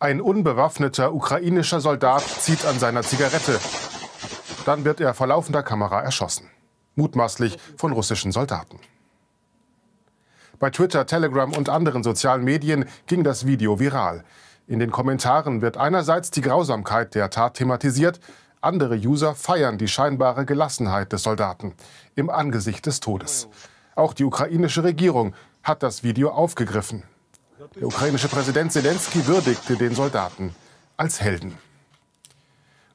Ein unbewaffneter ukrainischer Soldat zieht an seiner Zigarette. Dann wird er vor laufender Kamera erschossen. Mutmaßlich von russischen Soldaten. Bei Twitter, Telegram und anderen sozialen Medien ging das Video viral. In den Kommentaren wird einerseits die Grausamkeit der Tat thematisiert, andere User feiern die scheinbare Gelassenheit des Soldaten im Angesicht des Todes. Auch die ukrainische Regierung hat das Video aufgegriffen. Der ukrainische Präsident Zelensky würdigte den Soldaten als Helden.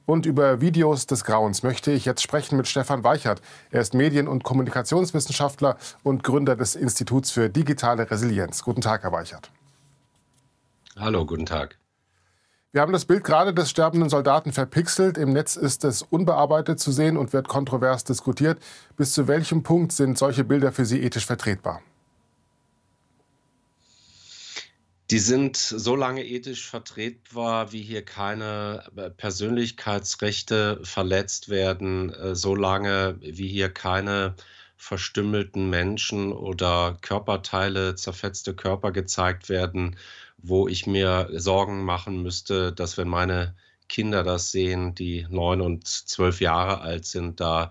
Und über Videos des Grauens möchte ich jetzt sprechen mit Stefan Weichert. Er ist Medien- und Kommunikationswissenschaftler und Gründer des Instituts für digitale Resilienz. Guten Tag, Herr Weichert. Hallo, guten Tag. Wir haben das Bild gerade des sterbenden Soldaten verpixelt. Im Netz ist es unbearbeitet zu sehen und wird kontrovers diskutiert. Bis zu welchem Punkt sind solche Bilder für Sie ethisch vertretbar? Die sind so lange ethisch vertretbar, wie hier keine äh, Persönlichkeitsrechte verletzt werden, äh, so lange wie hier keine verstümmelten Menschen oder Körperteile, zerfetzte Körper gezeigt werden, wo ich mir Sorgen machen müsste, dass wenn meine Kinder das sehen, die neun und zwölf Jahre alt sind, da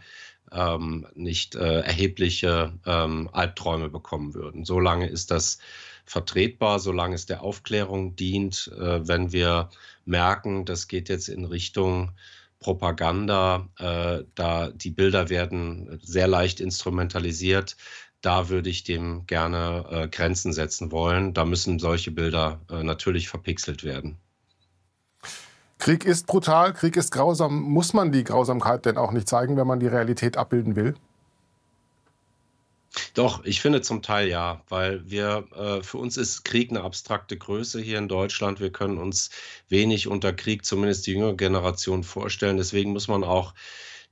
ähm, nicht äh, erhebliche ähm, Albträume bekommen würden. So lange ist das äh, vertretbar, solange es der Aufklärung dient. Äh, wenn wir merken, das geht jetzt in Richtung Propaganda, äh, da die Bilder werden sehr leicht instrumentalisiert, da würde ich dem gerne äh, Grenzen setzen wollen. Da müssen solche Bilder natürlich verpixelt werden. Krieg ist brutal, Krieg ist grausam. Muss man die Grausamkeit denn auch nicht zeigen, wenn man die Realität abbilden will? Doch, ich finde zum Teil ja, weil wir, äh, für uns ist Krieg eine abstrakte Größe hier in Deutschland. Wir können uns wenig unter Krieg, zumindest die jüngere Generation, vorstellen. Deswegen muss man auch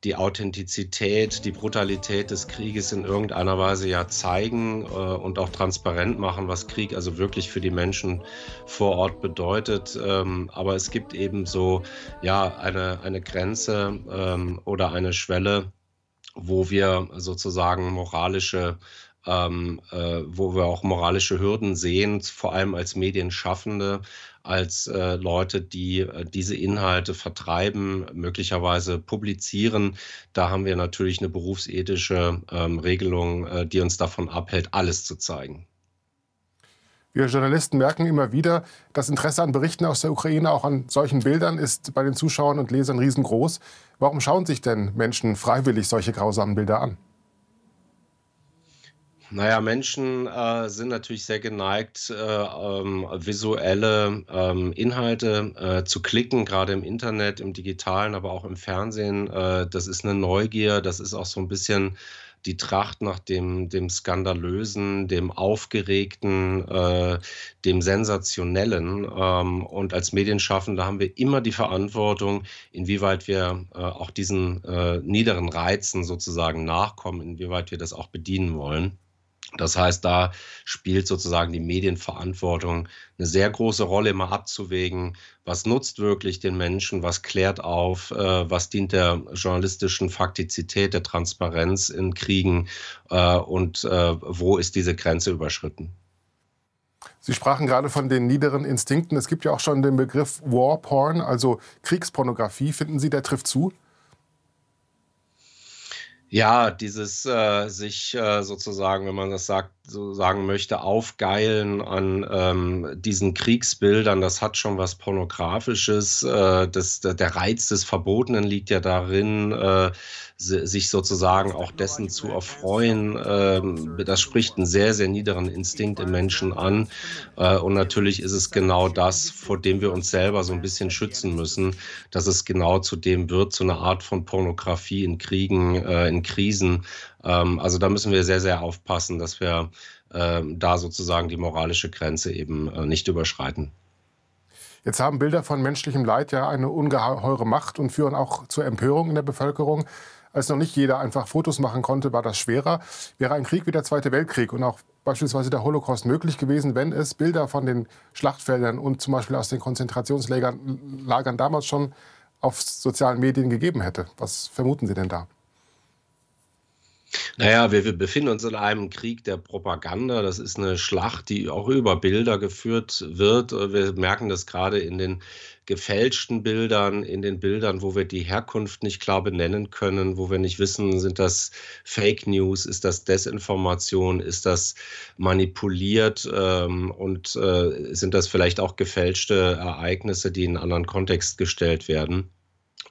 die Authentizität, die Brutalität des Krieges in irgendeiner Weise ja zeigen äh, und auch transparent machen, was Krieg also wirklich für die Menschen vor Ort bedeutet. Ähm, aber es gibt eben so ja eine, eine Grenze ähm, oder eine Schwelle, wo wir sozusagen moralische ähm, äh, wo wir auch moralische Hürden sehen, vor allem als Medienschaffende, als äh, Leute, die äh, diese Inhalte vertreiben, möglicherweise publizieren. Da haben wir natürlich eine berufsethische ähm, Regelung, äh, die uns davon abhält, alles zu zeigen. Wir Journalisten merken immer wieder, das Interesse an Berichten aus der Ukraine, auch an solchen Bildern, ist bei den Zuschauern und Lesern riesengroß. Warum schauen sich denn Menschen freiwillig solche grausamen Bilder an? Naja, Menschen äh, sind natürlich sehr geneigt, äh, ähm, visuelle ähm, Inhalte äh, zu klicken, gerade im Internet, im digitalen, aber auch im Fernsehen. Äh, das ist eine Neugier, das ist auch so ein bisschen die Tracht nach dem, dem Skandalösen, dem Aufgeregten, äh, dem Sensationellen. Ähm, und als Medienschaffende haben wir immer die Verantwortung, inwieweit wir äh, auch diesen äh, niederen Reizen sozusagen nachkommen, inwieweit wir das auch bedienen wollen. Das heißt, da spielt sozusagen die Medienverantwortung eine sehr große Rolle, immer abzuwägen, was nutzt wirklich den Menschen, was klärt auf, äh, was dient der journalistischen Faktizität, der Transparenz in Kriegen äh, und äh, wo ist diese Grenze überschritten. Sie sprachen gerade von den niederen Instinkten. Es gibt ja auch schon den Begriff War Porn, also Kriegspornografie. Finden Sie, der trifft zu? Ja, dieses äh, sich äh, sozusagen, wenn man das sagt, so sagen möchte, aufgeilen an ähm, diesen Kriegsbildern. Das hat schon was Pornografisches. Äh, das, der Reiz des Verbotenen liegt ja darin, äh, sich sozusagen auch dessen zu erfreuen. Äh, das spricht einen sehr, sehr niederen Instinkt im Menschen an. Äh, und natürlich ist es genau das, vor dem wir uns selber so ein bisschen schützen müssen, dass es genau zu dem wird, zu einer Art von Pornografie in Kriegen, äh, in Krisen ähm, also da müssen wir sehr, sehr aufpassen, dass wir ähm, da sozusagen die moralische Grenze eben äh, nicht überschreiten. Jetzt haben Bilder von menschlichem Leid ja eine ungeheure Macht und führen auch zur Empörung in der Bevölkerung. Als noch nicht jeder einfach Fotos machen konnte, war das schwerer. Wäre ein Krieg wie der Zweite Weltkrieg und auch beispielsweise der Holocaust möglich gewesen, wenn es Bilder von den Schlachtfeldern und zum Beispiel aus den Konzentrationslagern Lagern damals schon auf sozialen Medien gegeben hätte? Was vermuten Sie denn da? Naja, wir, wir befinden uns in einem Krieg der Propaganda. Das ist eine Schlacht, die auch über Bilder geführt wird. Wir merken das gerade in den gefälschten Bildern, in den Bildern, wo wir die Herkunft nicht klar benennen können, wo wir nicht wissen, sind das Fake News, ist das Desinformation, ist das manipuliert ähm, und äh, sind das vielleicht auch gefälschte Ereignisse, die in einen anderen Kontext gestellt werden.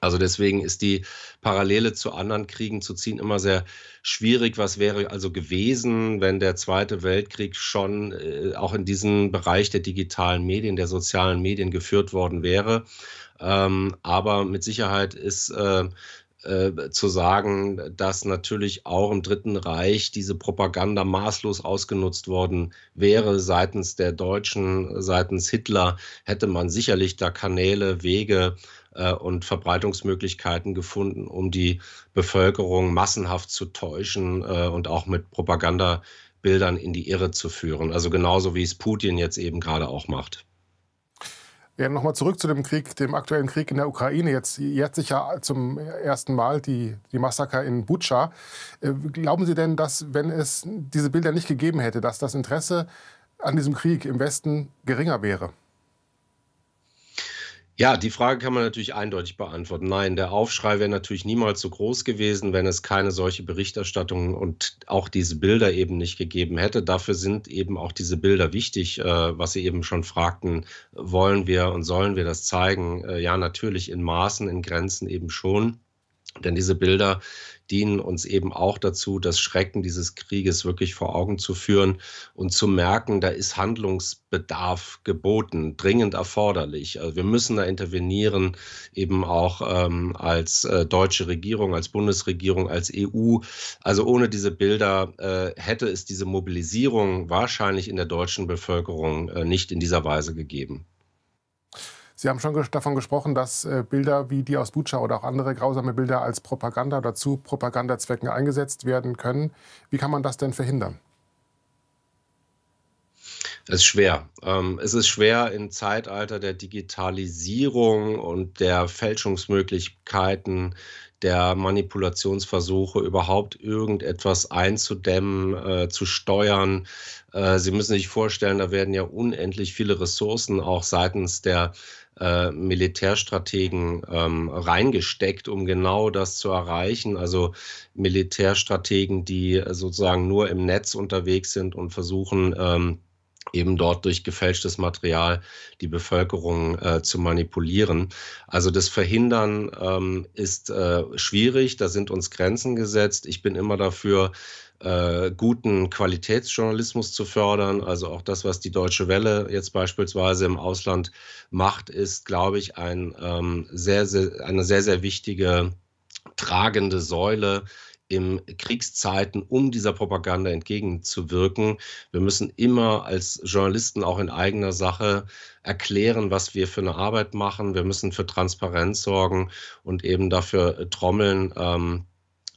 Also deswegen ist die Parallele zu anderen Kriegen zu ziehen immer sehr schwierig. Was wäre also gewesen, wenn der Zweite Weltkrieg schon äh, auch in diesem Bereich der digitalen Medien, der sozialen Medien geführt worden wäre? Ähm, aber mit Sicherheit ist äh, äh, zu sagen, dass natürlich auch im Dritten Reich diese Propaganda maßlos ausgenutzt worden wäre seitens der Deutschen, seitens Hitler, hätte man sicherlich da Kanäle, Wege äh, und Verbreitungsmöglichkeiten gefunden, um die Bevölkerung massenhaft zu täuschen äh, und auch mit Propagandabildern in die Irre zu führen. Also genauso wie es Putin jetzt eben gerade auch macht. Ja, nochmal zurück zu dem Krieg, dem aktuellen Krieg in der Ukraine. Jetzt jährt sich ja zum ersten Mal die, die Massaker in Butscha. Äh, glauben Sie denn, dass, wenn es diese Bilder nicht gegeben hätte, dass das Interesse an diesem Krieg im Westen geringer wäre? Ja, die Frage kann man natürlich eindeutig beantworten. Nein, der Aufschrei wäre natürlich niemals so groß gewesen, wenn es keine solche Berichterstattung und auch diese Bilder eben nicht gegeben hätte. Dafür sind eben auch diese Bilder wichtig, äh, was Sie eben schon fragten, wollen wir und sollen wir das zeigen? Äh, ja, natürlich in Maßen, in Grenzen eben schon. Denn diese Bilder, dienen uns eben auch dazu, das Schrecken dieses Krieges wirklich vor Augen zu führen und zu merken, da ist Handlungsbedarf geboten, dringend erforderlich. Also wir müssen da intervenieren, eben auch ähm, als äh, deutsche Regierung, als Bundesregierung, als EU. Also ohne diese Bilder äh, hätte es diese Mobilisierung wahrscheinlich in der deutschen Bevölkerung äh, nicht in dieser Weise gegeben. Sie haben schon davon gesprochen, dass äh, Bilder wie die aus Bucha oder auch andere grausame Bilder als Propaganda oder zu Propagandazwecken eingesetzt werden können. Wie kann man das denn verhindern? Es ist schwer. Ähm, es ist schwer im Zeitalter der Digitalisierung und der Fälschungsmöglichkeiten, der Manipulationsversuche überhaupt irgendetwas einzudämmen, äh, zu steuern. Äh, Sie müssen sich vorstellen, da werden ja unendlich viele Ressourcen auch seitens der äh, Militärstrategen ähm, reingesteckt, um genau das zu erreichen. Also Militärstrategen, die sozusagen nur im Netz unterwegs sind und versuchen, ähm, eben dort durch gefälschtes Material die Bevölkerung äh, zu manipulieren. Also das Verhindern ähm, ist äh, schwierig, da sind uns Grenzen gesetzt. Ich bin immer dafür, äh, guten Qualitätsjournalismus zu fördern. Also auch das, was die Deutsche Welle jetzt beispielsweise im Ausland macht, ist, glaube ich, ein, ähm, sehr, sehr, eine sehr, sehr wichtige tragende Säule in Kriegszeiten, um dieser Propaganda entgegenzuwirken. Wir müssen immer als Journalisten auch in eigener Sache erklären, was wir für eine Arbeit machen. Wir müssen für Transparenz sorgen und eben dafür äh, trommeln, ähm,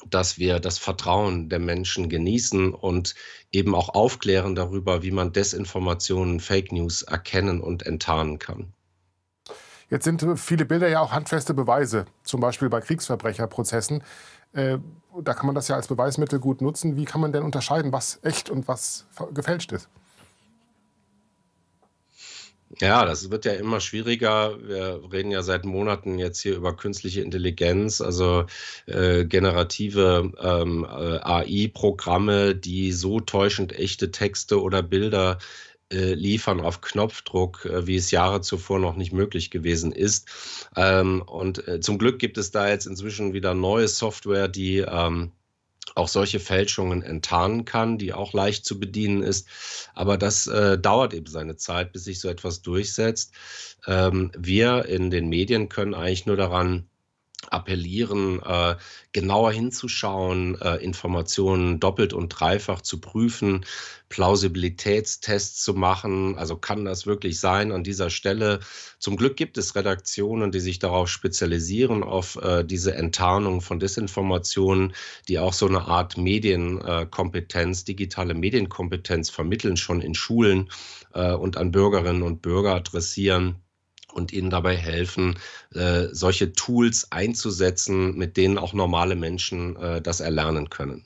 dass wir das Vertrauen der Menschen genießen und eben auch aufklären darüber, wie man Desinformationen, Fake News erkennen und enttarnen kann. Jetzt sind äh, viele Bilder ja auch handfeste Beweise, zum Beispiel bei Kriegsverbrecherprozessen. Äh, da kann man das ja als Beweismittel gut nutzen. Wie kann man denn unterscheiden, was echt und was gefälscht ist? Ja, das wird ja immer schwieriger. Wir reden ja seit Monaten jetzt hier über künstliche Intelligenz, also äh, generative ähm, äh, AI-Programme, die so täuschend echte Texte oder Bilder äh, liefern auf Knopfdruck, äh, wie es Jahre zuvor noch nicht möglich gewesen ist. Ähm, und äh, zum Glück gibt es da jetzt inzwischen wieder neue Software, die ähm, auch solche Fälschungen enttarnen kann, die auch leicht zu bedienen ist. Aber das dauert eben seine Zeit, bis sich so etwas durchsetzt. Ähm, wir in den Medien können eigentlich nur daran appellieren, äh, genauer hinzuschauen, äh, Informationen doppelt und dreifach zu prüfen, Plausibilitätstests zu machen. Also kann das wirklich sein an dieser Stelle? Zum Glück gibt es Redaktionen, die sich darauf spezialisieren, auf äh, diese Enttarnung von Desinformationen, die auch so eine Art Medienkompetenz, digitale Medienkompetenz vermitteln, schon in Schulen äh, und an Bürgerinnen und Bürger adressieren und ihnen dabei helfen, äh, solche Tools einzusetzen, mit denen auch normale Menschen äh, das erlernen können.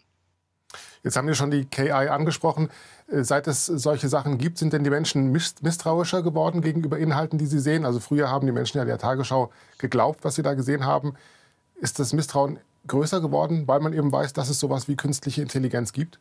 Jetzt haben wir schon die KI angesprochen. Äh, seit es solche Sachen gibt, sind denn die Menschen misstrauischer geworden gegenüber Inhalten, die sie sehen? Also früher haben die Menschen ja der Tagesschau geglaubt, was sie da gesehen haben. Ist das Misstrauen größer geworden, weil man eben weiß, dass es sowas wie künstliche Intelligenz gibt?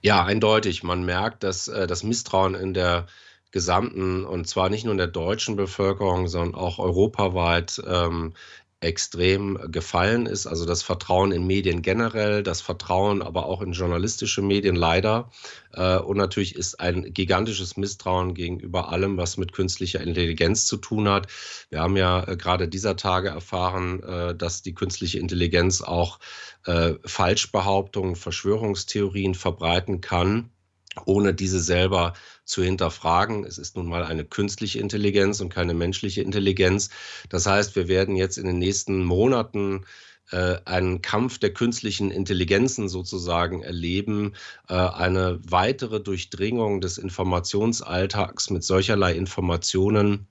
Ja, eindeutig. Man merkt, dass das Misstrauen in der gesamten, und zwar nicht nur in der deutschen Bevölkerung, sondern auch europaweit ähm, extrem gefallen ist. Also das Vertrauen in Medien generell, das Vertrauen aber auch in journalistische Medien leider. Äh, Und natürlich ist ein gigantisches Misstrauen gegenüber allem, was mit künstlicher Intelligenz zu tun hat. Wir haben ja äh, gerade dieser Tage erfahren, äh, dass die künstliche Intelligenz auch äh, Falschbehauptungen, Verschwörungstheorien verbreiten kann ohne diese selber zu hinterfragen. Es ist nun mal eine künstliche Intelligenz und keine menschliche Intelligenz. Das heißt, wir werden jetzt in den nächsten Monaten äh, einen Kampf der künstlichen Intelligenzen sozusagen erleben, äh, eine weitere Durchdringung des Informationsalltags mit solcherlei Informationen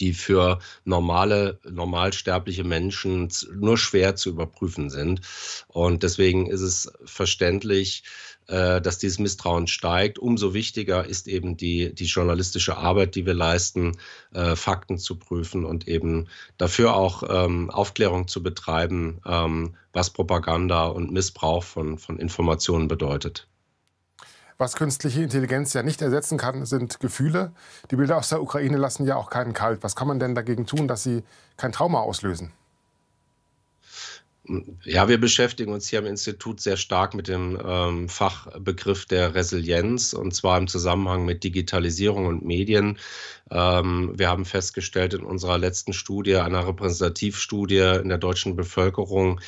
die für normale, normalsterbliche Menschen nur schwer zu überprüfen sind. Und deswegen ist es verständlich, äh, dass dieses Misstrauen steigt. Umso wichtiger ist eben die, die journalistische Arbeit, die wir leisten, äh, Fakten zu prüfen und eben dafür auch ähm, Aufklärung zu betreiben, ähm, was Propaganda und Missbrauch von, von Informationen bedeutet. Was künstliche Intelligenz ja nicht ersetzen kann, sind Gefühle. Die Bilder aus der Ukraine lassen ja auch keinen kalt. Was kann man denn dagegen tun, dass sie kein Trauma auslösen? Ja, wir beschäftigen uns hier im Institut sehr stark mit dem ähm, Fachbegriff der Resilienz und zwar im Zusammenhang mit Digitalisierung und Medien. Ähm, wir haben festgestellt in unserer letzten Studie, einer Repräsentativstudie in der deutschen Bevölkerung,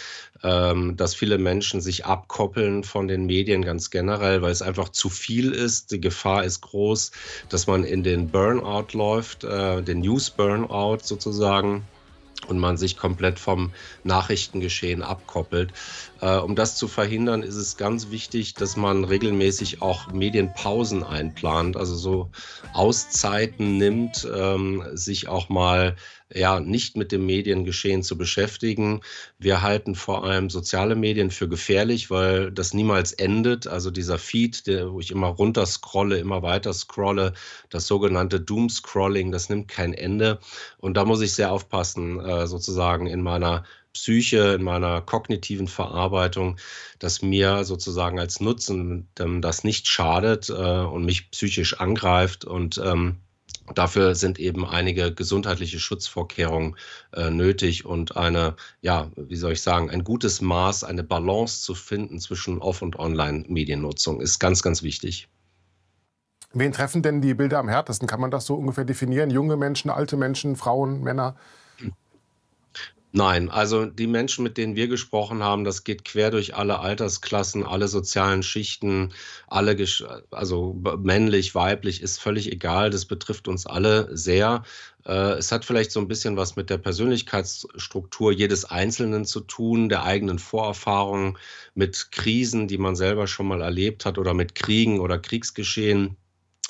ähm, dass viele Menschen sich abkoppeln von den Medien ganz generell, weil es einfach zu viel ist. Die Gefahr ist groß, dass man in den Burnout läuft, äh, den News-Burnout sozusagen und man sich komplett vom Nachrichtengeschehen abkoppelt. Äh, um das zu verhindern, ist es ganz wichtig, dass man regelmäßig auch Medienpausen einplant, also so Auszeiten nimmt, ähm, sich auch mal ja, nicht mit dem Mediengeschehen zu beschäftigen. Wir halten vor allem soziale Medien für gefährlich, weil das niemals endet. Also dieser Feed, der, wo ich immer runter scrolle, immer weiter scrolle, das sogenannte Doom-Scrolling, das nimmt kein Ende. Und da muss ich sehr aufpassen, äh, sozusagen in meiner Psyche, in meiner kognitiven Verarbeitung, dass mir sozusagen als Nutzen das nicht schadet äh, und mich psychisch angreift und ähm, Dafür sind eben einige gesundheitliche Schutzvorkehrungen äh, nötig und eine, ja, wie soll ich sagen, ein gutes Maß, eine Balance zu finden zwischen Off- und Online-Mediennutzung ist ganz, ganz wichtig. Wen treffen denn die Bilder am härtesten? Kann man das so ungefähr definieren? Junge Menschen, alte Menschen, Frauen, Männer? Nein, also die Menschen, mit denen wir gesprochen haben, das geht quer durch alle Altersklassen, alle sozialen Schichten, alle, also männlich, weiblich, ist völlig egal. Das betrifft uns alle sehr. Äh, es hat vielleicht so ein bisschen was mit der Persönlichkeitsstruktur jedes Einzelnen zu tun, der eigenen Vorerfahrung mit Krisen, die man selber schon mal erlebt hat oder mit Kriegen oder Kriegsgeschehen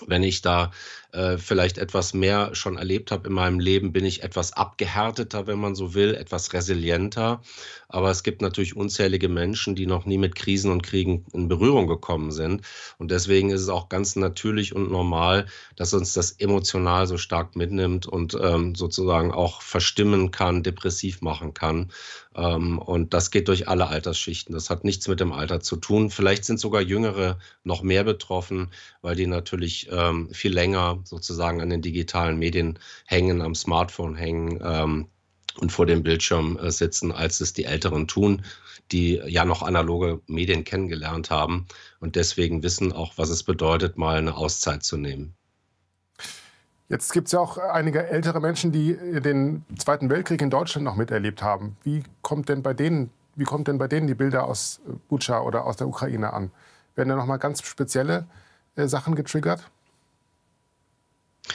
wenn ich da äh, vielleicht etwas mehr schon erlebt habe in meinem Leben, bin ich etwas abgehärteter, wenn man so will, etwas resilienter. Aber es gibt natürlich unzählige Menschen, die noch nie mit Krisen und Kriegen in Berührung gekommen sind. Und deswegen ist es auch ganz natürlich und normal, dass uns das emotional so stark mitnimmt und ähm, sozusagen auch verstimmen kann, depressiv machen kann. Ähm, und das geht durch alle Altersschichten. Das hat nichts mit dem Alter zu tun. Vielleicht sind sogar Jüngere noch mehr betroffen, weil die natürlich ähm, viel länger sozusagen an den digitalen Medien hängen, am Smartphone hängen ähm, und vor dem Bildschirm äh, sitzen, als es die Älteren tun, die ja noch analoge Medien kennengelernt haben und deswegen wissen auch, was es bedeutet, mal eine Auszeit zu nehmen. Jetzt gibt es ja auch einige ältere Menschen, die den Zweiten Weltkrieg in Deutschland noch miterlebt haben. Wie kommt denn bei denen, wie kommt denn bei denen die Bilder aus Butscha oder aus der Ukraine an? Werden da nochmal ganz spezielle äh, Sachen getriggert?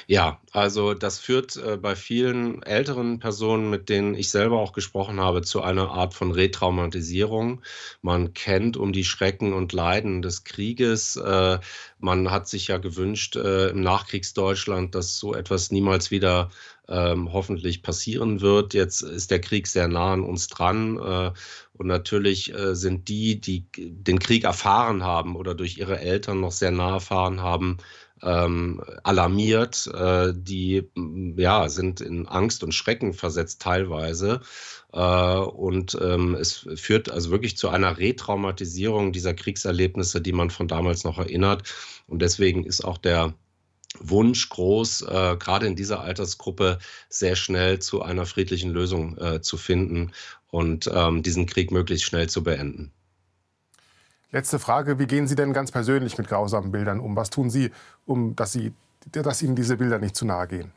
Ja, also das führt äh, bei vielen älteren Personen, mit denen ich selber auch gesprochen habe, zu einer Art von Retraumatisierung. Man kennt um die Schrecken und Leiden des Krieges. Äh, man hat sich ja gewünscht äh, im Nachkriegsdeutschland, dass so etwas niemals wieder ähm, hoffentlich passieren wird. Jetzt ist der Krieg sehr nah an uns dran. Äh, und natürlich äh, sind die, die den Krieg erfahren haben oder durch ihre Eltern noch sehr nah erfahren haben, ähm, alarmiert, äh, die mm, ja, sind in Angst und Schrecken versetzt teilweise. Äh, und ähm, es führt also wirklich zu einer Retraumatisierung dieser Kriegserlebnisse, die man von damals noch erinnert. Und deswegen ist auch der Wunsch groß, äh, gerade in dieser Altersgruppe sehr schnell zu einer friedlichen Lösung äh, zu finden und ähm, diesen Krieg möglichst schnell zu beenden. Letzte Frage, wie gehen Sie denn ganz persönlich mit grausamen Bildern um? Was tun Sie, um dass, Sie, dass Ihnen diese Bilder nicht zu nahe gehen?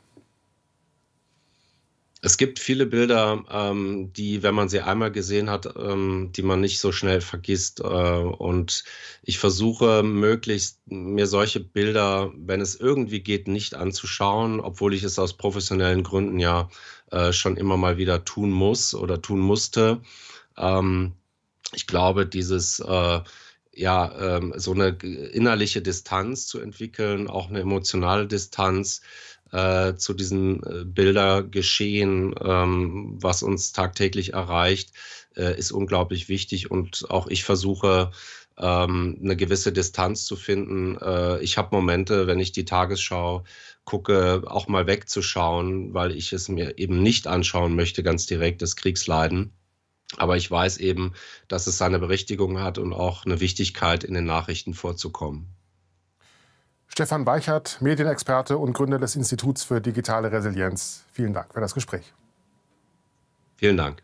Es gibt viele Bilder, ähm, die, wenn man sie einmal gesehen hat, ähm, die man nicht so schnell vergisst. Äh, und ich versuche möglichst mir solche Bilder, wenn es irgendwie geht, nicht anzuschauen, obwohl ich es aus professionellen Gründen ja äh, schon immer mal wieder tun muss oder tun musste. Ähm, ich glaube, dieses äh, ja, ähm, so eine innerliche Distanz zu entwickeln, auch eine emotionale Distanz äh, zu diesen äh, Bildergeschehen, ähm, was uns tagtäglich erreicht, äh, ist unglaublich wichtig. Und auch ich versuche, ähm, eine gewisse Distanz zu finden. Äh, ich habe Momente, wenn ich die Tagesschau gucke, auch mal wegzuschauen, weil ich es mir eben nicht anschauen möchte, ganz direkt das Kriegsleiden aber ich weiß eben, dass es seine Berechtigung hat und auch eine Wichtigkeit, in den Nachrichten vorzukommen. Stefan Weichert, Medienexperte und Gründer des Instituts für digitale Resilienz. Vielen Dank für das Gespräch. Vielen Dank.